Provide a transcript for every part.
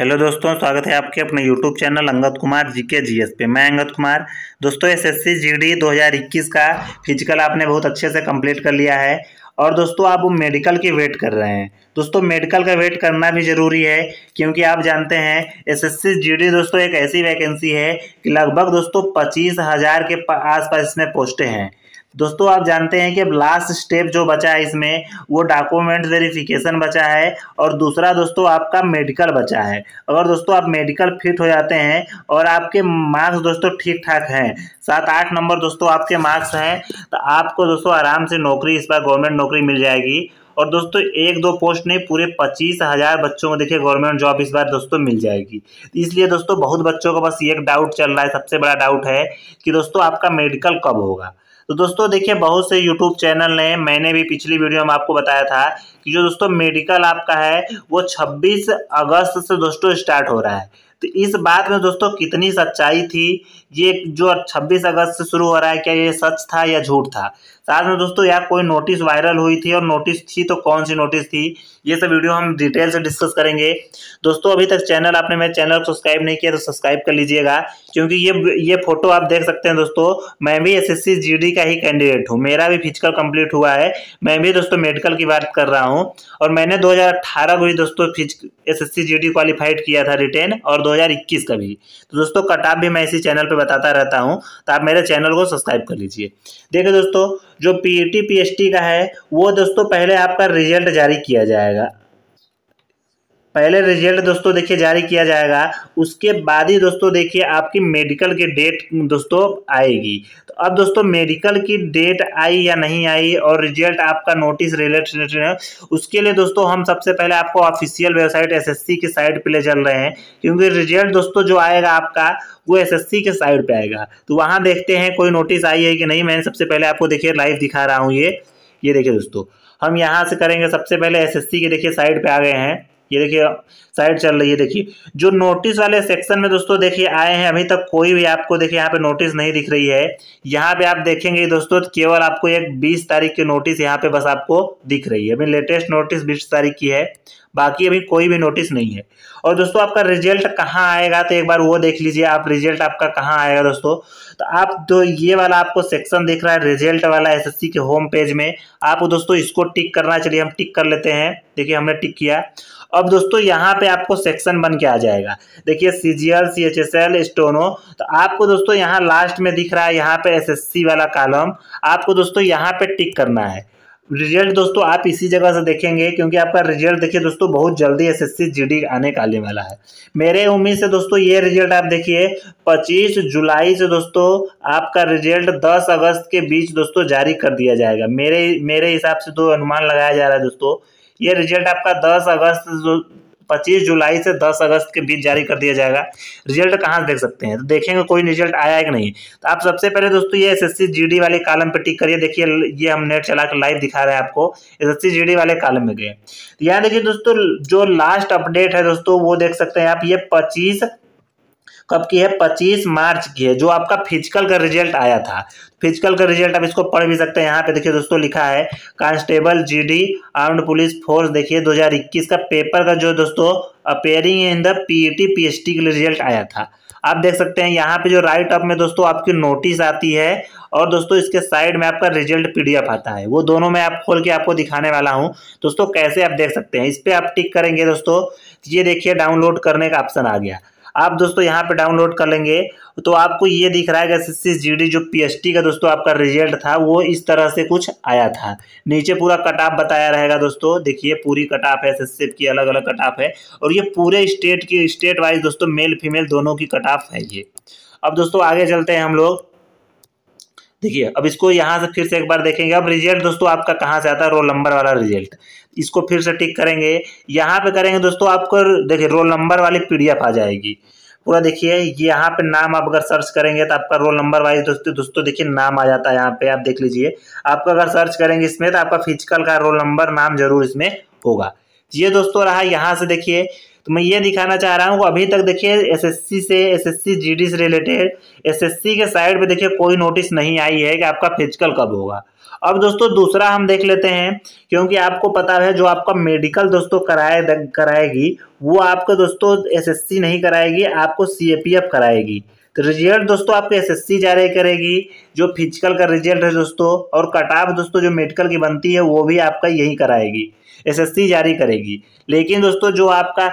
hello दोस्तों स्वागत है आपके अपने YouTube channel Angad Kumar G K G S पे मैं अंगद कुमार दोस्तों S S C G D दो हज़ार इक्कीस का फिजिकल आपने बहुत अच्छे से कंप्लीट कर लिया है और दोस्तों आप मेडिकल की वेट कर रहे हैं दोस्तों मेडिकल का वेट करना भी ज़रूरी है क्योंकि आप जानते हैं एसएससी जीडी दोस्तों एक ऐसी वैकेंसी है कि लगभग दोस्तों पच्चीस हज़ार के आसपास इसमें पोस्टें हैं दोस्तों आप जानते हैं कि अब लास्ट स्टेप जो बचा है इसमें वो डॉक्यूमेंट वेरिफिकेशन बचा है और दूसरा दोस्तों आपका मेडिकल बचा है अगर दोस्तों आप मेडिकल फिट हो जाते हैं और आपके मार्क्स दोस्तों ठीक ठाक हैं सात आठ नंबर दोस्तों आपके मार्क्स हैं तो आपको दोस्तों आराम से नौकरी इस बार गवर्नमेंट नौकरी मिल जाएगी और दोस्तों एक दो पोस्ट नहीं पूरे पच्चीस हज़ार बच्चों को देखिए गवर्नमेंट जॉब इस बार दोस्तों मिल जाएगी इसलिए दोस्तों बहुत बच्चों को बस ये एक डाउट चल रहा है सबसे बड़ा डाउट है कि दोस्तों आपका मेडिकल कब होगा तो दोस्तों देखिए बहुत से यूट्यूब चैनल ने मैंने भी पिछली वीडियो में आपको बताया था कि जो दोस्तों मेडिकल आपका है वो 26 अगस्त से दोस्तों स्टार्ट हो रहा है तो इस बात में दोस्तों कितनी सच्चाई थी ये जो 26 अगस्त से शुरू हो रहा है क्या ये सच था या झूठ था साथ में दोस्तों यार कोई नोटिस वायरल हुई थी और नोटिस थी तो कौन सी नोटिस थी ये सब वीडियो हम डिटेल से डिस्कस करेंगे दोस्तों अभी तक चैनल आपने मेरे चैनल को सब्सक्राइब नहीं किया तो सब्सक्राइब कर लीजिएगा क्योंकि ये ये फोटो आप देख सकते हैं दोस्तों मैं भी एसएससी जीडी का ही कैंडिडेट हूँ मेरा भी फिजिकल कम्प्लीट हुआ है मैं भी दोस्तों मेडिकल की बात कर रहा हूँ और मैंने दो को भी दोस्तों एस एस क्वालिफाइड किया था रिटेन और दो का भी तो दोस्तों कटाप भी मैं इसी चैनल पर बताता रहता हूँ तो आप मेरे चैनल को सब्सक्राइब कर लीजिए देखिए दोस्तों जो पी ई पी टी का है वो दोस्तों पहले आपका रिजल्ट जारी किया जाएगा पहले रिजल्ट दोस्तों देखिए जारी किया जाएगा उसके बाद ही दोस्तों देखिए आपकी मेडिकल की डेट दोस्तों आएगी तो अब दोस्तों मेडिकल की डेट आई या नहीं आई और रिजल्ट आपका नोटिस रिलेटेड है उसके लिए दोस्तों हम सबसे पहले आपको ऑफिशियल वेबसाइट एसएससी की साइट पे ले चल रहे हैं क्योंकि रिजल्ट दोस्तों जो आएगा आपका वो एस के साइड पर आएगा तो वहाँ देखते हैं कोई नोटिस आई है कि नहीं मैंने सबसे पहले आपको देखिए लाइव दिखा रहा हूँ ये ये देखिए दोस्तों हम यहाँ से करेंगे सबसे पहले एस के देखिए साइड पर आ गए हैं ये देखिए साइड चल रही है देखिए जो नोटिस वाले सेक्शन में दोस्तों देखिए आए हैं अभी तक कोई भी आपको देखिए यहाँ पे नोटिस नहीं दिख रही है यहाँ पे आप देखेंगे दोस्तों केवल आपको एक बीस तारीख की नोटिस यहाँ पे बस आपको दिख रही है अभी लेटेस्ट नोटिस बीस तारीख की है बाकी अभी कोई भी नोटिस नहीं है और दोस्तों आपका रिजल्ट कहाँ आएगा तो एक बार वो देख लीजिए आप रिजल्ट आपका कहाँ आएगा दोस्तों तो आप जो ये वाला आपको सेक्शन दिख रहा है रिजल्ट वाला एसएससी के होम पेज में आप दोस्तों इसको टिक करना चलिए हम टिक कर लेते हैं देखिए हमने टिक किया अब दोस्तों यहाँ पे आपको सेक्शन बन के आ जाएगा देखिए CGL C H S L steno तो आपको दोस्तों यहाँ लास्ट में दिख रहा है यहाँ पे एस एस सी वाला कालम आपको दोस्तों यहाँ पे टिक करना है रिजल्ट दोस्तों आप इसी जगह से देखेंगे क्योंकि आपका रिजल्ट देखिए दोस्तों बहुत जल्दी एसएससी जीडी आने का आने वाला है मेरे उम्मीद से दोस्तों ये रिजल्ट आप देखिए 25 जुलाई से दोस्तों आपका रिजल्ट 10 अगस्त के बीच दोस्तों जारी कर दिया जाएगा मेरे मेरे हिसाब से तो अनुमान लगाया जा रहा है दोस्तों ये रिजल्ट आपका दस अगस्त 25 जुलाई से 10 अगस्त के बीच जारी कर दिया जाएगा रिजल्ट कहाँ से देख सकते हैं तो देखेंगे कोई रिजल्ट आया है कि नहीं तो आप सबसे पहले दोस्तों ये एस एस वाले कालम पर टिक करिए देखिए ये हम नेट चला कर लाइव दिखा रहे हैं आपको एस एस वाले कालम में गए तो यहाँ देखिए दोस्तों जो लास्ट अपडेट है दोस्तों वो देख सकते हैं आप ये पच्चीस कब की है पच्चीस मार्च की है जो आपका फिजिकल का रिजल्ट आया था फिजिकल का रिजल्ट आप इसको पढ़ भी सकते हैं यहाँ पे देखिए दोस्तों लिखा है constable GD armed police force देखिए 2021 का पेपर का जो दोस्तों appearing in the PET PHT के रिजल्ट आया था आप देख सकते हैं यहाँ पे जो राइट अप में दोस्तों आपकी नोटिस आती है और दोस्तों इसके साइड में आपका रिजल्ट पीडीएफ आता है वो दोनों में आप खोल के आपको दिखाने वाला हूँ दोस्तों कैसे आप देख सकते हैं इस पर आप टिक करेंगे दोस्तों ये देखिए डाउनलोड करने का ऑप्शन आ गया आप दोस्तों यहाँ पे डाउनलोड कर लेंगे तो आपको ये दिख रहा है एस जीडी जो पीएसटी का दोस्तों आपका रिजल्ट था वो इस तरह से कुछ आया था नीचे पूरा कट ऑफ बताया रहेगा दोस्तों देखिए पूरी कटाप है एस की अलग अलग कट ऑफ है और ये पूरे स्टेट की स्टेट वाइज दोस्तों मेल फीमेल दोनों की कट ऑफ है ये अब दोस्तों आगे चलते हैं हम लोग देखिए अब इसको यहाँ से फिर से एक बार देखेंगे अब रिजल्ट दोस्तों आपका कहाँ से आता है रोल नंबर वाला रिजल्ट इसको फिर से टिक करेंगे यहाँ पे करेंगे दोस्तों आपको देखिए रोल नंबर वाली पीडीएफ आ जाएगी पूरा देखिए यहाँ पे नाम आप अगर सर्च करेंगे तो आपका रोल नंबर वाइज दोस्तों दोस्तों देखिए नाम आ जाता है यहाँ पे आप देख लीजिए आपका अगर सर्च करेंगे इसमें तो आपका फिजिकल का रोल नंबर नाम जरूर इसमें होगा ये दोस्तों रहा यहाँ से देखिए तो मैं ये दिखाना चाह रहा हूँ अभी तक देखिए एसएससी से एसएससी जीडी से रिलेटेड एसएससी के साइड पे देखिए कोई नोटिस नहीं आई है कि आपका फिजिकल कब होगा अब दोस्तों दूसरा हम देख लेते हैं क्योंकि आपको पता है जो आपका मेडिकल दोस्तों कराए कराएगी वो आपको दोस्तों एसएससी नहीं कराएगी आपको सीएपीएफ कराएगी रिजल्ट तो दोस्तों आपके एसएससी जारी करेगी जो फिजिकल का रिजल्ट है दोस्तों और कट ऑफ दोस्तों जो मेडिकल की बनती है वो भी आपका यही कराएगी एसएससी जारी करेगी लेकिन दोस्तों जो आपका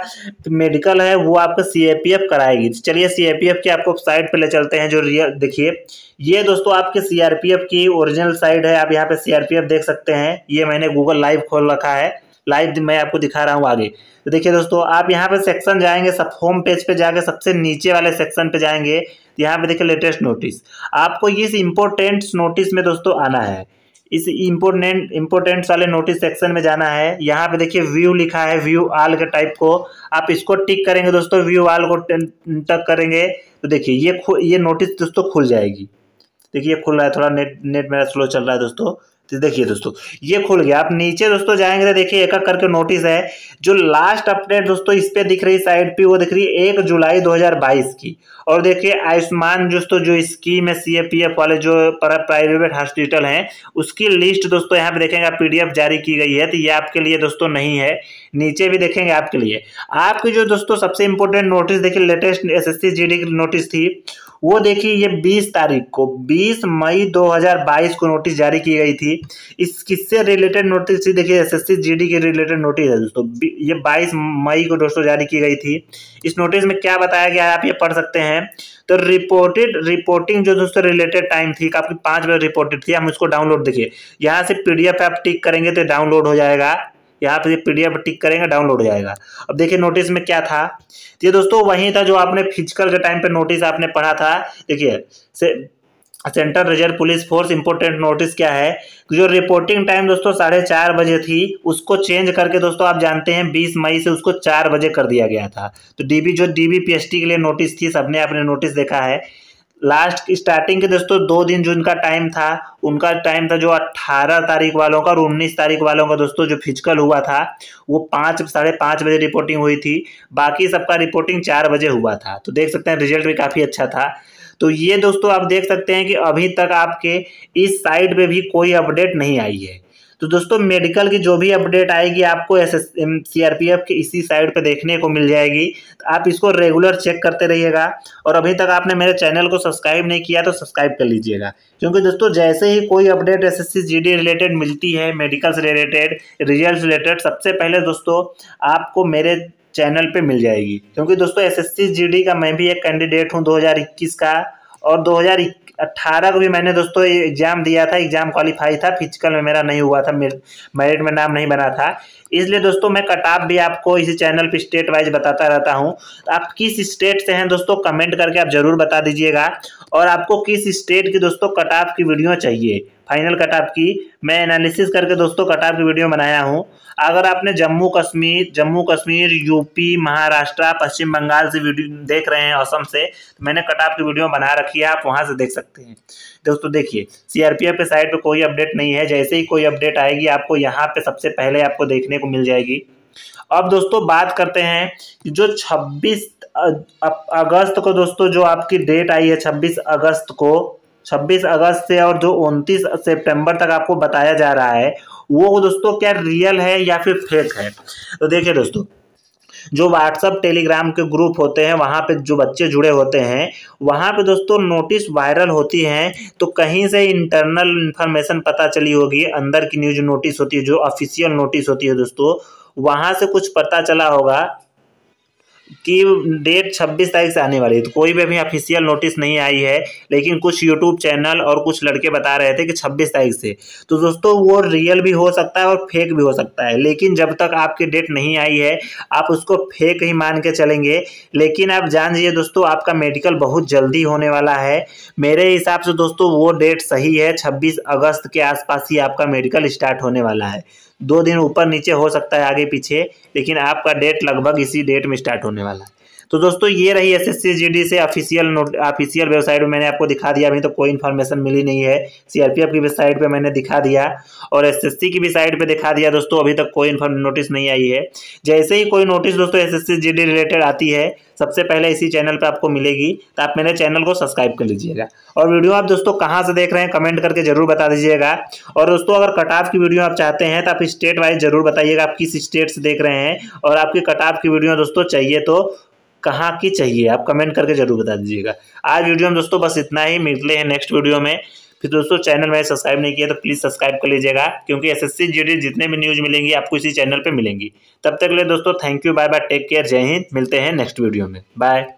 मेडिकल है वो आपका सीएपीएफ कराएगी चलिए सीएपीएफ की आपको साइड पर ले चलते हैं जो रियल देखिए ये दोस्तों आपके सीआरपीएफ की ओरिजिनल साइड है आप यहाँ पे सीआरपीएफ देख सकते हैं ये मैंने गूगल लाइव खोल रखा है लाइव मैं आपको दिखा रहा हूँ आगे तो देखिए दोस्तों आप यहाँ पे सेक्शन जाएंगे सब होम पेज पे जाकर सबसे नीचे वाले सेक्शन पे जाएंगे यहाँ पे देखिए लेटेस्ट नोटिस आपको इस इम्पोर्टेंट नोटिस में दोस्तों आना है इस इम्पोर्टेंट इम्पोर्टेंट वाले नोटिस सेक्शन में जाना है यहाँ पे देखिए व्यू लिखा है व्यू आल के टाइप को आप इसको टिक करेंगे दोस्तों व्यू आल को टक करेंगे तो देखिए ये ये नोटिस दोस्तों खुल जाएगी देखिए खुल रहा है थोड़ा नेट नेट मेरा स्लो चल रहा है दोस्तों तो देखिए दोस्तों ये खुल गया आप नीचे दोस्तों जाएंगे तो देखिए एक करके नोटिस है जो लास्ट अपडेट दोस्तों इस पे दिख रही साइड पे वो दिख रही है एक जुलाई 2022 की और देखिए आयुष्मान दोस्तों जो स्कीम है सीएपीएफ वाले जो प्राइवेट हॉस्पिटल हैं उसकी लिस्ट दोस्तों यहाँ पे देखेंगे आप पीडीएफ जारी की गई है तो ये आपके लिए दोस्तों नहीं है नीचे भी देखेंगे आपके लिए आपकी जो दोस्तों सबसे इंपोर्टेंट नोटिस देखिए लेटेस्ट एस एस नोटिस थी वो देखिए ये 20 तारीख को 20 मई 2022 को नोटिस जारी की गई थी इस किससे रिलेटेड नोटिस थी देखिए एसएससी जीडी के रिलेटेड नोटिस है दोस्तों ये 22 मई को दोस्तों जारी की गई थी इस नोटिस में क्या बताया गया है आप ये पढ़ सकते हैं तो रिपोर्टेड रिपोर्टिंग जो दोस्तों रिलेटेड टाइम थी काफी पाँच बजे रिपोर्टेड थी हम इसको डाउनलोड देखिए यहाँ से पीडीएफ आप टिक करेंगे तो डाउनलोड हो जाएगा यहाँ पे पीडीएफ टिक करेंगे डाउनलोड हो जाएगा अब देखिए नोटिस में क्या था ये दोस्तों वही था जो आपने फिजिकल के टाइम पे नोटिस आपने पढ़ा था देखिए से central reserve police force important notice क्या है जो रिपोर्टिंग टाइम दोस्तों साढ़े चार बजे थी उसको चेंज करके दोस्तों आप जानते हैं बीस मई से उसको चार बजे कर दिया गया था तो डीबी जो डीबी पीएसटी के लिए नोटिस थी सबने आपने नोटिस देखा है लास्ट की स्टार्टिंग के दोस्तों दो दिन जो इनका टाइम था उनका टाइम था जो 18 तारीख वालों का और 19 तारीख वालों का दोस्तों जो फिजिकल हुआ था वो पाँच साढ़े पाँच बजे रिपोर्टिंग हुई थी बाकी सबका रिपोर्टिंग चार बजे हुआ था तो देख सकते हैं रिजल्ट भी काफ़ी अच्छा था तो ये दोस्तों आप देख सकते हैं कि अभी तक आपके इस साइड पर भी कोई अपडेट नहीं आई है तो दोस्तों मेडिकल की जो भी अपडेट आएगी आपको एस एस के इसी साइड पर देखने को मिल जाएगी तो आप इसको रेगुलर चेक करते रहिएगा और अभी तक आपने मेरे चैनल को सब्सक्राइब नहीं किया तो सब्सक्राइब कर लीजिएगा क्योंकि दोस्तों जैसे ही कोई अपडेट एस एस रिलेटेड मिलती है मेडिकल से रिलेटेड रिजल्ट रिलेटेड सबसे पहले दोस्तों आपको मेरे चैनल पे मिल जाएगी क्योंकि दोस्तों एसएससी जीडी का मैं भी एक कैंडिडेट हूँ 2021 का और 2018 को भी मैंने दोस्तों एग्ज़ाम दिया था एग्ज़ाम क्वालिफाई था फिजिकल में मेरा नहीं हुआ था मेरिट में नाम नहीं बना था इसलिए दोस्तों मैं कटाप भी आपको इसी चैनल पर स्टेट वाइज बताता रहता हूँ आप किस स्टेट से हैं दोस्तों कमेंट करके आप ज़रूर बता दीजिएगा और आपको किस स्टेट की दोस्तों कटाप की वीडियो चाहिए फाइनल कटाप की मैं एनालिसिस करके दोस्तों कटाप की वीडियो बनाया हूँ अगर आपने जम्मू कश्मीर जम्मू कश्मीर यूपी महाराष्ट्र पश्चिम बंगाल से वीडियो देख रहे हैं असम से तो मैंने कटाप की वीडियो बना रखी है आप वहाँ से देख सकते हैं दोस्तों देखिए सीआरपीएफ के साइड पे कोई अपडेट नहीं है जैसे ही कोई अपडेट आएगी आपको यहाँ पे सबसे पहले आपको देखने को मिल जाएगी अब दोस्तों बात करते हैं कि जो 26 अगस्त को दोस्तों जो आपकी डेट आई है 26 अगस्त को 26 अगस्त से और जो 29 सितंबर तक आपको बताया जा रहा है वो दोस्तों क्या रियल है या फिर फेक है तो देखिए दोस्तों जो व्हाट्सअप टेलीग्राम के ग्रुप होते हैं वहाँ पे जो बच्चे जुड़े होते हैं वहाँ पे दोस्तों नोटिस वायरल होती हैं तो कहीं से इंटरनल इन्फॉर्मेशन पता चली होगी अंदर की न्यूज नोटिस होती है जो ऑफिशियल नोटिस होती है दोस्तों वहाँ से कुछ पता चला होगा कि डेट 26 तारीख से आने वाली है तो कोई भी अभी ऑफिशियल नोटिस नहीं आई है लेकिन कुछ यूट्यूब चैनल और कुछ लड़के बता रहे थे कि 26 तारीख से तो दोस्तों वो रियल भी हो सकता है और फेक भी हो सकता है लेकिन जब तक आपकी डेट नहीं आई है आप उसको फेक ही मान के चलेंगे लेकिन आप जान लीजिए दोस्तों आपका मेडिकल बहुत जल्दी होने वाला है मेरे हिसाब से दोस्तों वो डेट सही है छब्बीस अगस्त के आसपास ही आपका मेडिकल स्टार्ट होने वाला है दो दिन ऊपर नीचे हो सकता है आगे पीछे लेकिन आपका डेट लगभग इसी डेट में स्टार्ट होने वाला है तो दोस्तों ये रही एस एस से ऑफिशियल ऑफिशियल वेबसाइट पर मैंने आपको दिखा दिया अभी तो कोई इन्फॉर्मेशन मिली नहीं है सीआरपीएफ की वेबसाइट पर मैंने दिखा दिया और एस की भी साइट पर दिखा दिया दोस्तों अभी तक कोई नोटिस नहीं आई है जैसे ही कोई नोटिस दोस्तों एस एस रिलेटेड आती है सबसे पहले इसी चैनल पर आपको मिलेगी तो आप मेरे चैनल को सब्सक्राइब कर लीजिएगा और वीडियो आप दोस्तों कहाँ से देख रहे हैं कमेंट करके जरूर बता दीजिएगा और दोस्तों अगर कट ऑफ की वीडियो आप चाहते हैं तो आप स्टेट वाइज जरूर बताइएगा आप किस स्टेट से देख रहे हैं और आपकी कट ऑफ की वीडियो दोस्तों चाहिए तो कहाँ की चाहिए आप कमेंट करके जरूर बता दीजिएगा आज वीडियो में दोस्तों बस इतना ही मिलते हैं नेक्स्ट वीडियो में फिर दोस्तों चैनल मैंने सब्सक्राइब नहीं किया तो प्लीज़ सब्सक्राइब कर लीजिएगा क्योंकि एसएससी एस जितने भी न्यूज़ मिलेंगी आपको इसी चैनल पर मिलेंगी तब तक ले दोस्तों thank you bye bye take care जय हिंद मिलते हैं नेक्स्ट वीडियो में बाय